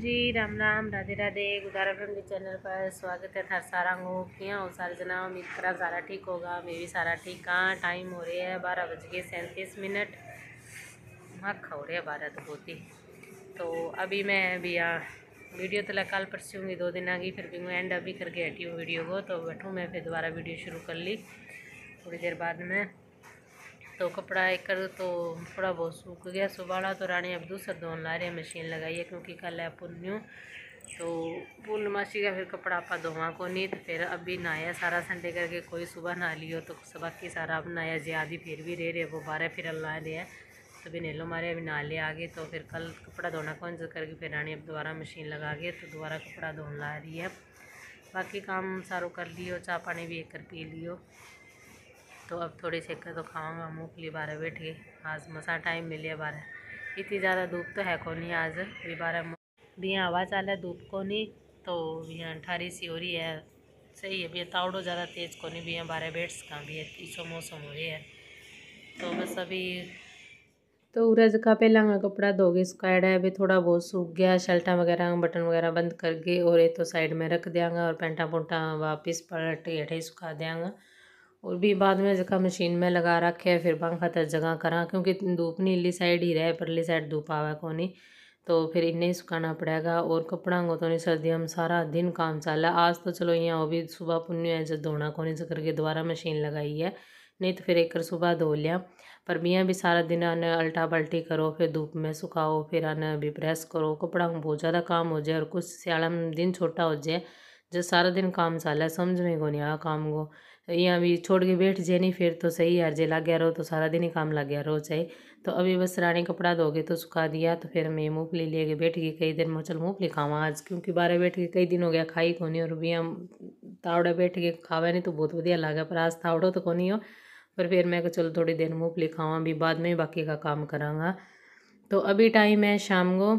जी Ram Ram Radhe Radhe Gudara family channel पर स्वागत है थर सारा हो क्या हो सारे जना उम्मीद करा सारा ठीक होगा मैं भी सारा ठीक हाँ टाइम हो रहा है बारह बज के सैंतीस मिनट मख हो रही है बारह तो तो अभी मैं अभी यहाँ वीडियो तो लकाल परसूँगी दो दिन आगे फिर भी मैं एंड अभी करके हटी हूँ वीडियो को तो बैठूँ मैं फिर दोबारा वीडियो शुरू कर ली थोड़ी देर बाद में तो कपड़ा एक कर तो थोड़ा बहुत सूख गया सुबह तो रानी अब दूसरा धोन ला रहे हैं मशीन लगाई है क्योंकि कल है पुण्यू तो पूर्णमाशी का फिर कपड़ा आप धोवा को नहीं तो फिर अभी नहाया सारा संडे करके कोई सुबह नहा लियो तो बाकी सारा अब नहाया ज्यादा फिर भी रह रहे वो बारह फिर ला रहे हैं तो भी नहलो मारे अभी नहा ले गए तो फिर कल कपड़ा धोना कौन जो करके फिर रानी अब दोबारा मशीन लगा गए तो दोबारा कपड़ा धोन ला रही है बाकी काम सारो कर लियो चाह पानी भी एक कर पी लियो तो अब थोड़ी चक्कर तो खाऊंगा मुँह खुली बारह बैठ गई आज मसा टाइम मिले बारह इतनी ज़्यादा धूप तो है को नहीं आज भी बारह भी हवा चाल धूप को नहीं तो यहाँ ठारी सी हो रही है सही है भैया तावड़ो ज़्यादा तेज़ को नहीं भी यहाँ बारह बैठ सका भी है तीसो मौसम हो रही है तो बस अभी तो उज का पहला मैं कपड़ा धोगे सुखाया है अभी थोड़ा बहुत सूख गया शर्टा वगैरह बटन वगैरह बंद करके और ये तो साइड में रख देंगे और पैंटा पुंटा वापस पलट हेठे सुखा देंगे और भी बाद में जगह मशीन में लगा रखे है फिर पंखा तर जगह करा क्योंकि धूप नीली साइड ही रहे परली साइड धूप आवा को नहीं तो फिर इन्हें ही सुखाना पड़ेगा और कपड़ा को तो नहीं सर्दी हम सारा दिन काम है आज तो चलो यहाँ वो भी सुबह पुण्य है जब धोना को नहीं करके दोबारा मशीन लगाई है नहीं तो फिर एक कर सुबह धो लिया पर मियाँ भी सारा दिन आने अल्टा पल्टी करो फिर धूप में सुखाओ फिर आने अभी प्रेस करो कपड़ा में बहुत ज़्यादा काम हो जाए और कुछ सियाला में दिन छोटा हो जाए जब सारा दिन काम है समझ में को नहीं आया काम को यहाँ भी छोड़ के बैठ जाए नहीं फिर तो सही यार जे लग गया रहो तो सारा दिन ही काम लग गया रहो चाहे तो अभी बस रानी कपड़ा धोगे तो सुखा दिया तो फिर मैं मूँगफली ले गए बैठ गई कई दिन मैं चल मूँगफली खावा आज क्योंकि बारह बैठ के कई दिन हो गया खाई को नहीं और भी हम तावड़े बैठ के खावे नहीं तो बहुत बढ़िया लगा पर आज तावड़ो तो कौन नहीं हो पर फिर मैं चलो थोड़ी देर मूँगफली खावा भी बाद में बाकी का काम कराँगा तो अभी टाइम है शाम को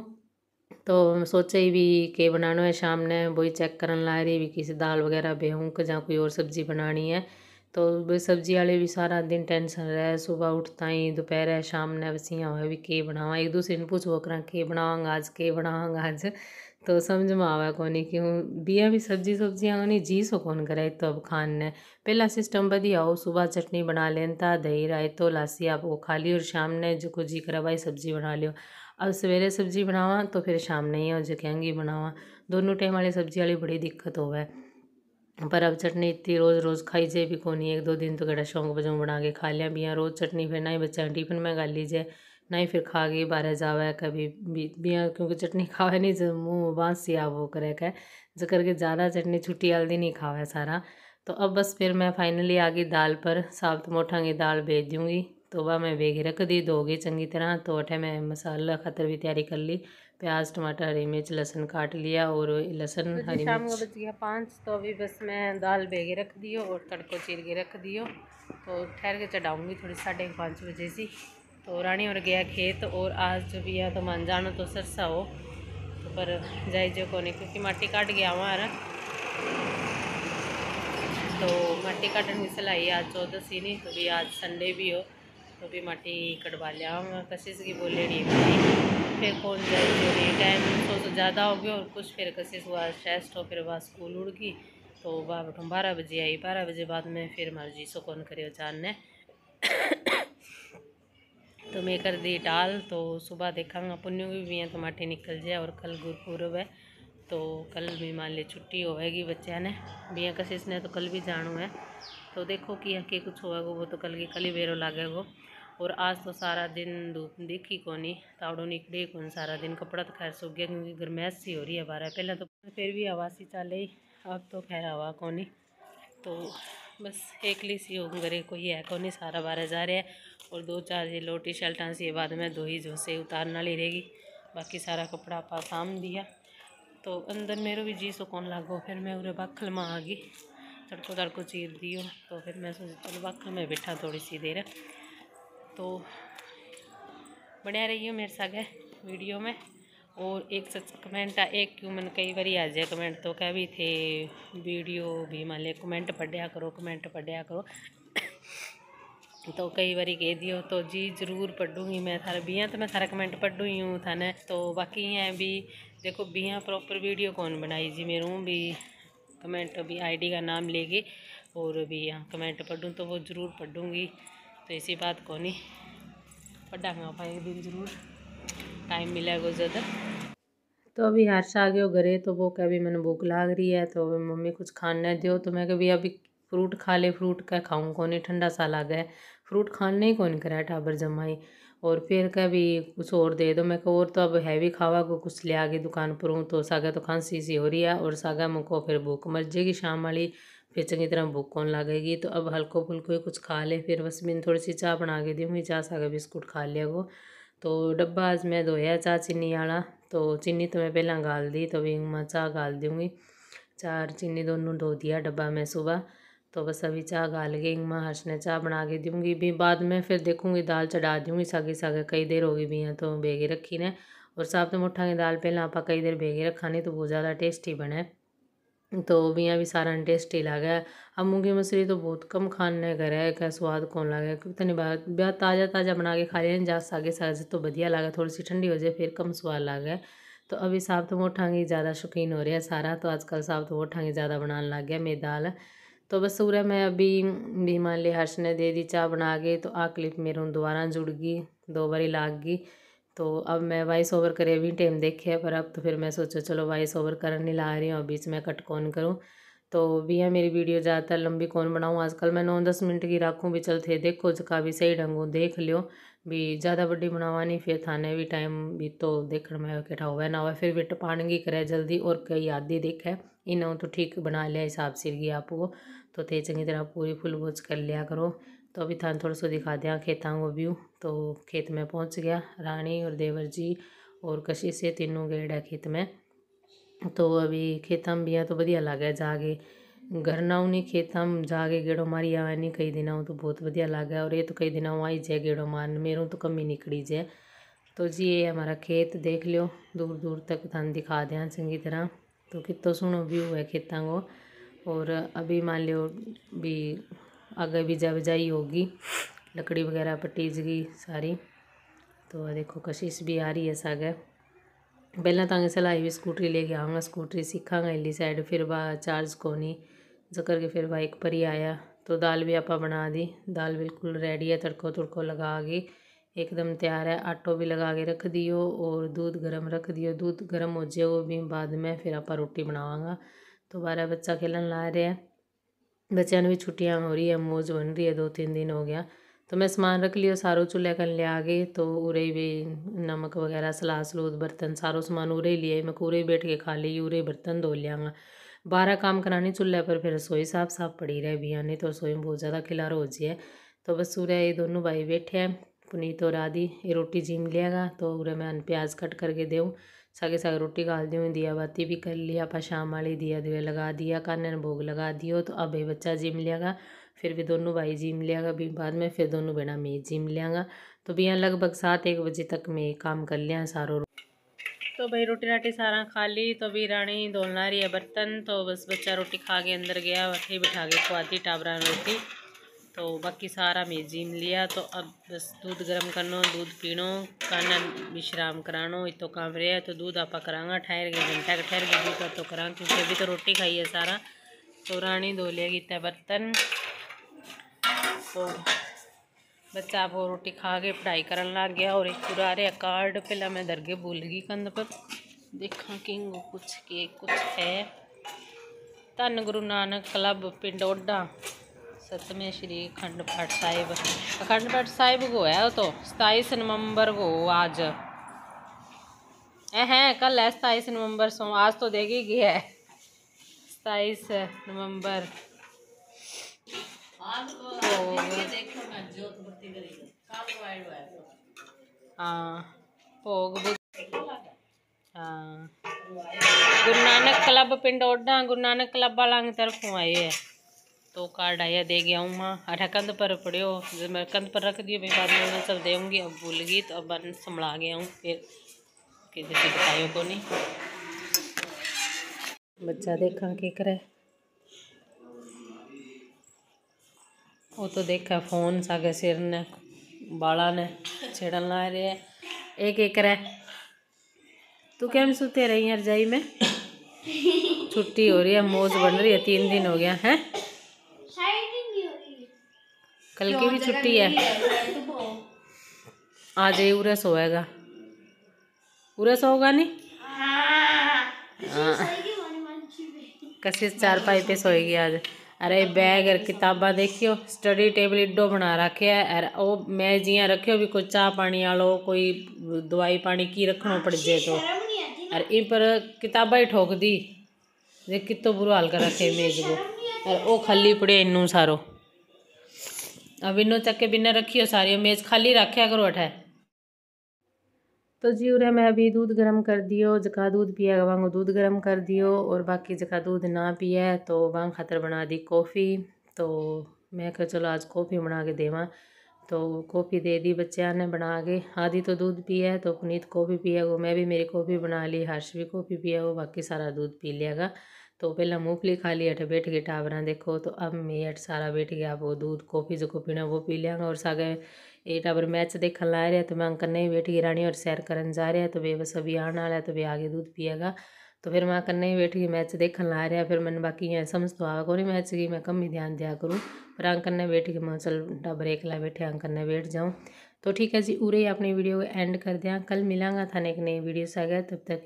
तो सोचे भी के बनाना है शाम ने वही चेक करन ला रही भी किसी दाल वगैरह बेहूं के या कोई और सब्जी बनानी है तो वो सब्जी वाले भी सारा दिन टेंशन रहे सुबह उठता ही दोपहर शाम ने बस यहाँ हुआ भी के बनावा एक दूसरे ने पूछो करा के बनावांगा आज के बनावांगा आज तो समझ में आवा कोनी क्यों बिया भी सब्जी सब्जियाँ कोनी जी सो कौन करे तो अब खान ने पहला सिस्टम बदी आओ सुबह चटनी बना लेनता दही रायतो लासी आपको खा ली और शाम ने जो कुछ जी करा भाई सब्जी बना लियो अब सवेरे सब्जी बनावा तो फिर शाम नहीं हो जकेंगी बनावा दोनों टाइम वाली सब्जी वाली बड़ी दिक्कत होवे पर अब चटनी इतनी रोज़ रोज़ खाई जाए भी कौन एक दो दिन तो कड़ा शौक बजों बना के खा लिया बिया रोज़ चटनी फिर ना ही बच्चा टिफिन में खा लीजिए ना ही फिर खा के बारह जावे कभी बिया क्योंकि चटनी खावे नहीं जो तो मुँह बांस या वो करे कह जो करके ज़्यादा चटनी छुट्टी वाले दिन ही खावे सारा तो अब बस फिर मैं फाइनली आ गई दाल पर साबुत मोटा की दाल भेज दूँगी तो वह मैं बेग रख दी धोगी चंगी तरह तो अठे मैं मसाला खतर भी तैयारी कर ली प्याज टमाटर हरी मिर्च लहसन काट लिया और लहसन तो हरी शाम को बच गया पाँच तो अभी बस मैं दाल बेगे रख दियो और तड़को चीर के रख दियो तो ठहर के चढ़ाऊँगी थोड़ी साढ़े पाँच बजे से तो रानी और गया खेत और आज जो भी है तो मन जानो तो सरसा हो तो पर जाए जो कोने क्योंकि माटी काट गया हमारा तो माटी काटने की सलाई आज चौदह सी नहीं तो भी आज संडे भी हो उभी माठी कटवाल्या कशिश की बोले रही फिर कौन जाए टाइम तो, तो ज़्यादा हो गया और कुछ फिर कशिश हुआ शेस्ट हो फिर वह स्कूल उड़ गई तो वह बैठो बारह बजे आई बारह बजे बाद में फिर हमारे जी सो कौन करे जान ने तो मैं कर दी टाल तो सुबह देखांगा पुन्यू भी, भी है तो माटी निकल जाए और कल गुरपुरब है तो कल भी मान ली छुट्टी होगी बच्चा ने भी कशिश ने तो कल भी जानू है तो देखो कि आके कुछ होगा वो तो कल की कल ही बेरो वो और आज तो सारा दिन धूप दिखी कोनी तावड़ो निकली कौन सारा दिन कपड़ा तो खैर सूख गया क्योंकि गर्मैश सी हो रही है बारह पहले तो फिर भी हवा सी चल रही अब तो खैर हवा कोनी तो बस एक सी हो गरे कोई है कोनी सारा बारह जा रहा है और दो चार जी लोटी शर्टा सी बाद में दो जो से उतारना ली रहेगी बाकी सारा कपड़ा आप साम दिया तो अंदर मेरे भी जी सो कौन लागो फिर मैं उरे बाखल में आ गई तड़को तड़को चीर दी तो फिर मैं सोच चलो बाखल में बैठा थोड़ी सी देर तो बढ़िया रहिए मेरे साथ वीडियो में और एक सच कमेंट एक क्यों मैंने कई बार आ जाए कमेंट तो कह भी थे वीडियो भी मान लिया कमेंट पढ़िया करो कमेंट पढ़िया करो तो कई बार कह दियो तो जी ज़रूर पढ़ूँगी मैं थारा बिया तो मैं सारा कमेंट पढ़ू ही हूँ थाने तो बाकी है भी देखो बियाँ प्रॉपर वीडियो कौन बनाई जी मेरे भी कमेंट भी आईडी का नाम लेगी और भी यहाँ कमेंट पढ़ूँ तो वो ज़रूर पढ़ूँगी तो ऐसी बात को नहीं पढ़ांगा भाई एक दिन जरूर टाइम मिलेगा ज़्यादा तो अभी हर्षा आ गए घरे तो वो अभी मैंने भूख लाग रही है तो मम्मी कुछ खाने दो तो मैं कभी अभी फ्रूट खा ले फ्रूट का खाऊँ कौन ठंडा सा लागे फ्रूट खाने ही कौन करा टाबर जमाई और फिर भी कुछ और दे दो मैं कह और तो अब हैवी खावा को कुछ ले गई दुकान पर हूँ तो सागा तो खांसी सी हो रही है और सागा मुको फिर भूख मर जाएगी शाम वाली फिर चंगी तरह भूख कौन लगेगी तो अब हल्को फुल्को कुछ खा ले फिर बस मैंने थोड़ी सी चाह बना के दी मैं चाह सागा बिस्कुट खा लिया को तो डब्बा आज मैं धोया चाह चीनी वाला तो चीनी तो मैं पहला गाल दी तो अभी मैं चाह गाल दूँगी चार चीनी दोनों धो दिया डब्बा मैं सुबह तो बस अभी चाह गाल के इंग हर्ष ने चाह बना के दूँगी भी बाद में फिर देखूँगी दाल चढ़ा दूँगी सागे सागे कई देर होगी भी यहाँ तो भेगे रखी ने और साफ तो मुठा की दाल पहला आप कई देर भेगे रखा नहीं तो बहुत ज़्यादा टेस्टी बने तो मियाँ भी सारा टेस्टी लगे अब मूँगी मसूरी तो बहुत कम खाने करे का स्वाद कौन लगे क्योंकि नहीं बात ब्याह ताज़ा ताज़ा बना के खा लें जा सागे सागे तो बढ़िया लगे थोड़ी सी ठंडी हो जाए फिर कम स्वाद गया तो अभी साफ तो मोटा ही ज़्यादा शौकीन हो रहा है सारा तो आजकल साफ तो मोटा की ज़्यादा बनाने लग गया मेरी दाल तो बस सूर्य मैं अभी भी मान लिया हर्ष ने दे दी चाह बना के तो आ क्लिप मेरे दोबारा जुड़ गई दो बारी लाग गई तो अब मैं वॉइस ओवर करे भी टाइम देखे है पर अब तो फिर मैं सोचा चलो वॉइस ओवर करने ला रही हूँ अभी बीच में कट कौन करूँ तो भी है मेरी वीडियो ज़्यादातर लंबी कौन बनाऊँ आजकल मैं नौ दस मिनट की राखूँ भी चल थे देखो जका भी सही ढंगू देख लियो भी ज़्यादा बड़ी बनावा नहीं फिर थाने भी टाइम भी तो देखने में कैठा हुआ ना हुआ फिर भी टपाणगी करे जल्दी और कई आदि देखे इन्हों तो ठीक बना लिया हिसाब से आप वो तो थे चंगी तरह पूरी फुल वॉच कर लिया करो तो अभी थान थोड़ा सो दिखा दिया खेतों को व्यू तो खेत में पहुंच गया रानी और देवर जी और कशिश से तीनों गए खेत में तो अभी खेत में भी तो बढ़िया लागे जागे घर ना उन्हीं खेत में जागे गेड़ो मारी आवा नहीं कई दिन तो बहुत बढ़िया लागे और ये तो कई दिन आई जाए गेड़ो मार मेरों तो कमी निकली जाए तो जी ये हमारा खेत देख लियो दूर दूर तक थान दिखा दें चंगी तरह तो कितना सुनो व्यू है खेतों को और अभी मान लियो भी आगे बीजा बिजाई होगी लकड़ी वगैरह पटीज गई सारी तो देखो कशिश भी आ रही है सागे पहला ਤਾਂ ਅਸਾਂ भी स्कूटरी लेके आऊँगा स्कूटरी सीखागा इली साइड फिर वह चार्ज ਚਾਰਜ ਕੋਨੀ ਜ਼ਕਰ ਕੇ ਫਿਰ ਬਾਈਕ ਪਰ ਹੀ तो दाल भी आप बना दी दाल बिल्कुल रेडी है तड़को तुड़को लगा के एकदम तैयार है आटो भी लगा के रख दियो और दूध गर्म रख दियो दूध गर्म हो जाए वो भी बाद में फिर आप रोटी बनावागा तो बारह बच्चा खेलन ला रहे हैं बच्चों भी छुट्टियाँ हो रही है मौज बन रही है दो तीन दिन हो गया तो मैं समान रख लियो सारो चूल्हे कर लिया गए तो उरे भी नमक वगैरह सलाद सलूद बर्तन सारो समान उरे ही लिए मैं उरे बैठ के खा ली उरे बर्तन धो लियांगा बारह काम कराने चूल्हे पर फिर रसोई साफ साफ पड़ी रहे बिया नहीं तो रसोई में बहुत ज़्यादा खिलारो हो जाए तो बस सूर्य ये दोनों भाई बैठे हैं पुनीत और आदि ये रोटी जीम लियागा तो उरे मैं प्याज कट करके देऊँ सागे सागे रोटी गाल दूँ दिया बाती भी कर लिया आप शाम वाली दिया दुए लगा दिया कान भोग लगा दियो तो अब ये बच्चा जिम लियागा फिर भी दोनों भाई जिम लियागा भी बाद में फिर दोनों बहना मैं जिम लियागा तो भी यहाँ लगभग सात एक बजे तक मैं काम कर लिया सारो तो भाई रोटी राटी सारा खा ली तो अभी रानी धोलना रही है बर्तन तो बस बच्चा रोटी खा के अंदर गया वही बिठा के खुआती टाबरा रोटी तो बाकी सारा मेजीम लिया तो अब बस दूध गर्म करना दूध पीनो खाना विश्राम करानो तो काम रहा तो दूध आप करा ठहर गए घंटा का ठहर गए दूध तो करा क्योंकि अभी तो रोटी खाई है सारा तो रानी धो लिया गीता बर्तन तो बच्चा आप रोटी खा के पढ़ाई करन लग गया और एक पूरा रहा कार्ड पहला मैं दरगे भूल गई कंध पर देखा किंग कुछ के कुछ है धन गुरु नानक क्लब पिंड ओडा सतमें श्री अखंड पाठ साहिब अखंड पाठ साहिब को तो, तो तो है तो सताईस नवंबर को आज है कल है सताईस नवंबर सो आज तो देखेगी है सताईस नवंबर हाँ गुरु नानक क्लब पिंड ओडा गुरु नानक क्लब वाला तरफों आए है तो कार्ड आया दे गया हूँ माँ अरे हाँ, कंध पर जब मैं कंध पर रख दियो भाई बाद में सब देगी अब भूल गई तो अब मैं संभला गया हूँ फिर किसी जैसे को नहीं बच्चा देखा की करे वो तो देखा फोन सागे सिर ने बाला ने छेड़न ला रहे है एक एक करे तू कैम सुते रही है रजाई में छुट्टी हो रही है मौज बन रही है तीन दिन हो गया है कल की भी छुट्टी है आज ये उरा सोएगा उरा सोगा नहीं हाँ कशिश चारपाई पे सोएगी आज अरे बैग और किताबा देखियो स्टडी टेबल एडो बना रखे है अरे ओ मैं जिया रखियो भी कोई चाह पानी वालो कोई दवाई पानी की रखनो पड़ जे तो अरे इन पर किताबा ही ठोक दी जे कितो बुरो हाल कर रखे मेज को अरे ओ खली पड़े इनू सारो विनो चक्के बिना हो सारी मेज खाली रखे करो अठा तो जी उरे मैं अभी दूध गर्म कर दियो जका दूध पिया वांगो दूध गर्म कर दियो और बाकी जका दूध ना पिए तो वांग खातर बना दी कॉफ़ी तो मैं कह चलो आज कॉफ़ी बना के देवा तो कॉफ़ी दे दी बच्चा ने बना के आदि तो दूध पिया तो पुनीत कॉफ़ी पिया गो मैं भी मेरी कॉफ़ी बना ली हर्ष भी कॉफ़ी पिया बाकी सारा दूध पी लिया तो पहला मूँगफली खा ली अठ बैठ गए टावरा देखो तो अब मैं अठ सारा बैठ गया वो दूध कॉफ़ी जो को पीना वो पी लिया और सागे ये टावर मैच देखने ला रहा तो मैं अंकल नहीं बैठ गई रानी और सैर कर जा रहा तो वे बस अभी आने वाला है तो वे आगे दूध पिएगा तो फिर मैं कन्ने ही बैठ गई मैच देखने ला रहा फिर मैंने बाकी यहाँ समझ तो आवा नहीं मैच की मैं कम ही ध्यान दिया करूँ पर अंकल कन्ने बैठ गई मैं चल टाबर एकला बैठे अंकल कन्ने बैठ जाऊँ तो ठीक है जी उरे ही अपनी वीडियो को एंड कर दिया कल मिलांगा थाने एक नई वीडियो से आ गया तब तक